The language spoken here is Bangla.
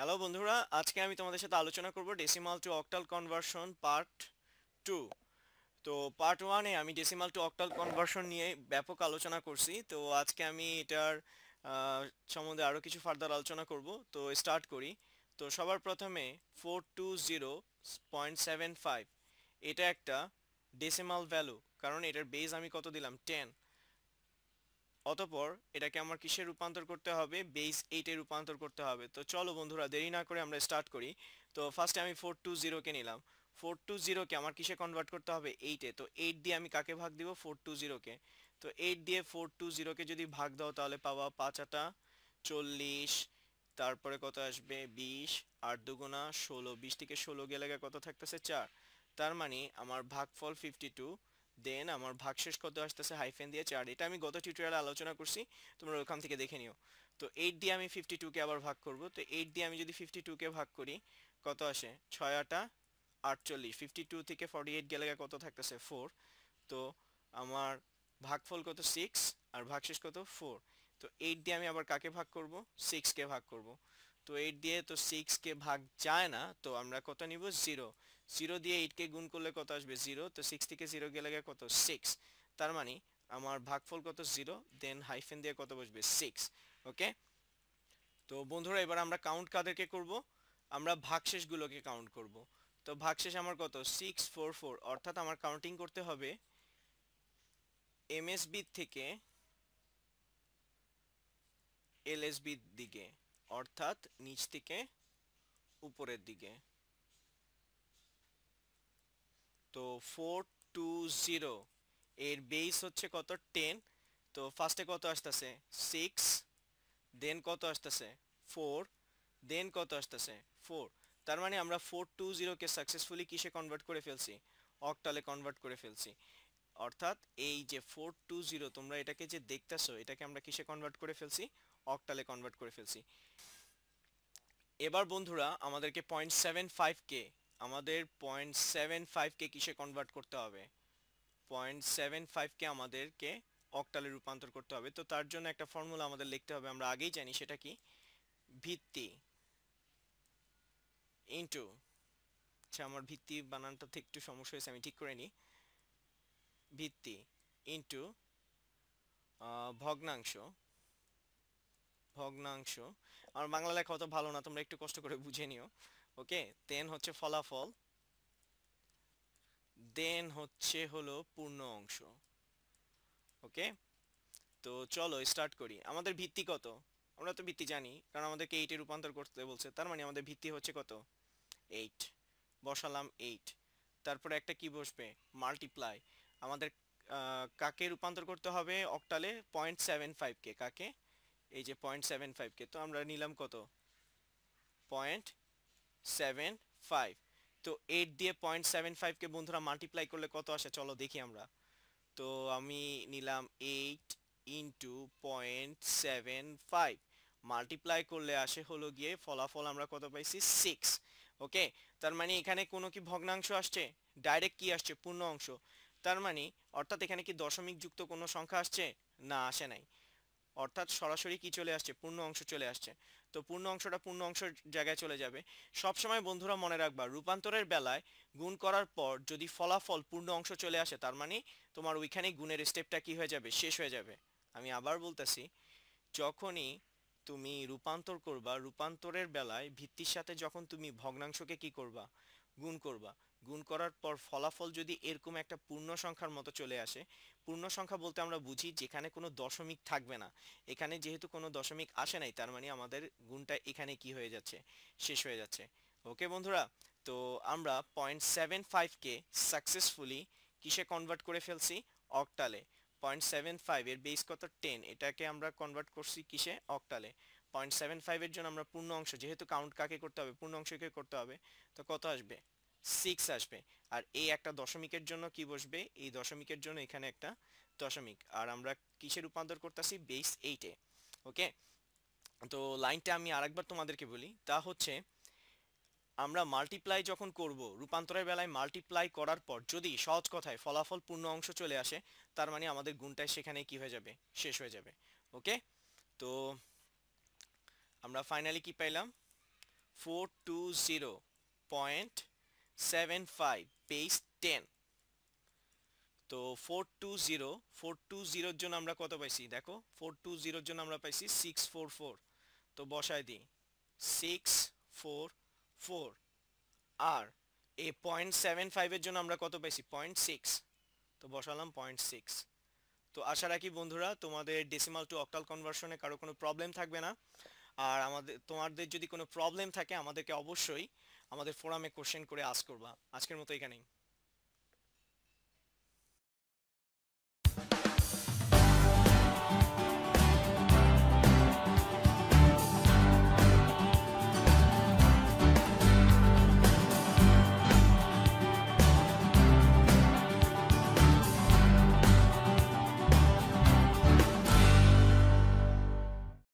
হ্যালো বন্ধুরা আজকে আমি তোমাদের সাথে আলোচনা করব decimal to octal conversion part two তো পার্ট ওয়ানে আমি ডেসিমাল টু অক্টাল কনভার্সন নিয়ে ব্যাপক আলোচনা করছি তো আজকে আমি এটার সম্বন্ধে আরও কিছু ফার্দার আলোচনা করব তো স্টার্ট করি তো সবার প্রথমে four two zero point seven five এটা একটা ডেসিমাল ভ্যালু কারণ এটার বেস আমি কত দিলাম টেন অতপর এটাকে আমার কিসে রূপান্তর করতে হবে বেস এইটে রূপান্তর করতে হবে তো চলো বন্ধুরা দেরি না করে আমরা স্টার্ট করি তো ফার্স্টে আমি ফোর টু জিরোকে নিলাম ফোর টু জিরোকে আমার কিসে কনভার্ট করতে হবে এইটে তো এইট দিয়ে আমি কাকে ভাগ দিব ফোর টু জিরোকে তো এইট দিয়ে ফোর টু জিরোকে যদি ভাগ দাও তাহলে পাওয়া পাঁচ আটা চল্লিশ তারপরে কত আসবে বিশ আর দুগুণা ষোলো বিশ থেকে ষোলো গেলে কত থাকতেছে চার তার মানে আমার ভাগফল ফিফটি টু দেন আমার শেষ কত আসতেছে হাইফেন দিয়ে চার এটা আমি গত টিউটোরিয়ালে আলোচনা করছি তোমরা ওখান থেকে দেখে নিও তো এইট দিয়ে আমি ফিফটি টুকে আবার ভাগ করব তো এইট দিয়ে আমি যদি ফিফটি টুকে ভাগ করি কত আসে ছয় আটা আটচল্লিশ ফিফটি টু থেকে ফর্টি এইট গেলে কত থাকতেছে ফোর তো আমার ভাগফল কত সিক্স আর শেষ কত ফোর তো এইট দিয়ে আমি আবার কাকে ভাগ করব সিক্সকে ভাগ করব তো এইট দিয়ে তো সিক্সকে ভাগ যায় না তো আমরা কত নিব জিরো জিরো দিয়ে এইটকে গুণ করলে কত আসবে জিরো তো সিক্স থেকে জিরো গেলে কত সিক্স তার মানে আমার ভাগফল কত জিরো দেন হাইফেন দিয়ে কত বসবে সিক্স ওকে তো বন্ধুরা এবার আমরা কাউন্ট কাদেরকে করব আমরা ভাগশেষগুলোকে কাউন্ট করব তো ভাগশেষ আমার কত সিক্স ফোর ফোর অর্থাৎ আমার কাউন্টিং করতে হবে এমএসবি থেকে এলএসবির দিকে অর্থাৎ নিচ থেকে উপরের দিকে তো ফোর টু জিরো এর বেস হচ্ছে কত টেন তো ফার্স্টে কত আসতেছে সিক্স দেন কত আসতেছে ফোর দেন কত আসতেছে ফোর তার মানে আমরা ফোর টু জিরোকে সাকসেসফুলি কিসে কনভার্ট করে ফেলছি অকটালে কনভার্ট করে ফেলছি অর্থাৎ এই যে ফোর টু জিরো তোমরা এটাকে যে দেখতেছো এটাকে আমরা কিসে কনভার্ট করে ফেলছি অকটালে কনভার্ট করে ফেলছি এবার বন্ধুরা আমাদেরকে পয়েন্ট সেভেন ফাইভকে আমাদের পয়েন্ট সেভেন ফাইভকে কিসে কনভার্ট করতে হবে পয়েন্ট সেভেন ফাইভকে আমাদেরকে অক্টালে রূপান্তর করতে হবে তো তার জন্য একটা ফর্মুলা আমাদের লিখতে হবে আমরা আগেই জানি সেটা কি ভিত্তি ইন্টু আচ্ছা আমার ভিত্তি বানানটা একটু সমস্যা হয়েছে আমি ঠিক করে নিই ভিত্তি ইন্টু ভগ্নাংশ ভগ্নাংশ আমার বাংলা লেখা অত ভালো না তোমরা একটু কষ্ট করে বুঝে নিও ওকে দেন হচ্ছে ফলাফল দেন হচ্ছে হলো পূর্ণ অংশ ওকে তো চলো স্টার্ট করি আমাদের ভিত্তি কত আমরা তো ভিত্তি জানি কারণ আমাদেরকে এইটে রূপান্তর করতে বলছে তার মানে আমাদের ভিত্তি হচ্ছে কত এইট বসালাম এইট তারপরে একটা কি বসবে মাল্টিপ্লাই আমাদের কাকে রূপান্তর করতে হবে অক্টালে পয়েন্ট সেভেন ফাইভকে কাকে এই যে পয়েন্ট সেভেন ফাইভকে তো আমরা নিলাম কত পয়েন্ট সেভেন ফাইভ তো এইট দিয়ে পয়েন্ট সেভেন ফাইভকে বন্ধুরা মাল্টিপ্লাই করলে কত আসে চলো দেখি আমরা তো আমি নিলাম eight into point seven five multiply করলে আসে হলো গিয়ে ফলাফল আমরা কত পাইছি সিক্স ওকে তার মানে এখানে কোনো কি ভগ্নাংশ আসছে ডাইরেক্ট কি আসছে পূর্ণ অংশ তার মানে অর্থাৎ এখানে কি দশমিক যুক্ত কোনো সংখ্যা আসছে না আসে নাই অর্থাৎ সরাসরি কি চলে আসছে পূর্ণ অংশ চলে আসছে তো পূর্ণ অংশটা পূর্ণ অংশের জায়গায় চলে যাবে সবসময় বন্ধুরা মনে রাখবা রূপান্তরের বেলায় গুণ করার পর যদি ফলাফল পূর্ণ অংশ চলে আসে তার মানে তোমার ওইখানে গুণের স্টেপটা কি হয়ে যাবে শেষ হয়ে যাবে আমি আবার বলতেছি যখনই তুমি রূপান্তর করবা রূপান্তরের বেলায় ভিত্তির সাথে যখন তুমি ভগ্নাংশকে কি করবা গুণ করবা গুণ করার পর ফলাফল যদি এরকম একটা পূর্ণ সংখ্যার মতো চলে আসে পূর্ণ সংখ্যা বলতে আমরা বুঝি যেখানে কোনো দশমিক থাকবে না এখানে যেহেতু কোনো দশমিক আসে নাই তার মানে আমাদের গুণটা এখানে কি হয়ে যাচ্ছে শেষ হয়ে যাচ্ছে ওকে বন্ধুরা তো আমরা পয়েন্ট সেভেন ফাইভকে সাকসেসফুলি কিসে কনভার্ট করে ফেলছি অকটালে পয়েন্ট সেভেন ফাইভ এর বেস কত টেন এটাকে আমরা কনভার্ট করছি কিসে অকটালে পয়েন্ট সেভেন ফাইভের জন্য আমরা পূর্ণ অংশ যেহেতু কাউন্ট কাকে করতে হবে পূর্ণ অংশকে করতে হবে তো কত আসবে সিক্স আসবে আর এই একটা দশমিকের জন্য কি বসবে এই দশমিকের জন্য এখানে একটা দশমিক আর আমরা কিসে রূপান্তর করতেছি বেস এইটে ওকে তো লাইনটা আমি আরেকবার তোমাদেরকে বলি তা হচ্ছে আমরা মাল্টিপ্লাই যখন করব রূপান্তরের বেলায় মাল্টিপ্লাই করার পর যদি সহজ কথায় ফলাফল পূর্ণ অংশ চলে আসে তার মানে আমাদের গুণটাই সেখানে কি হয়ে যাবে শেষ হয়ে যাবে ওকে তো আমরা ফাইনালি কি পাইলাম four two zero point seven five base ten তো four two zero four two জিরোর জন্য আমরা কত পাইছি দেখো ফোর টু জিরোর জন্য আমরা পাইছি সিক্স ফোর ফোর তো বসায় দিই সিক্স ফোর ফোর আর এ পয়েন্ট সেভেন ফাইভের জন্য আমরা কত পাইছি পয়েন্ট সিক্স তো বসালাম পয়েন্ট সিক্স তো আশা রাখি বন্ধুরা তোমাদের ডেসিমাল টু অক্টাল কনভার্সনে কারো কোনো প্রবলেম থাকবে না আর আমাদের তোমাদের যদি কোনো প্রবলেম থাকে আমাদেরকে অবশ্যই আমাদের ফোরামে কোশ্চেন করে আস করবা আজকের মতো এখানেই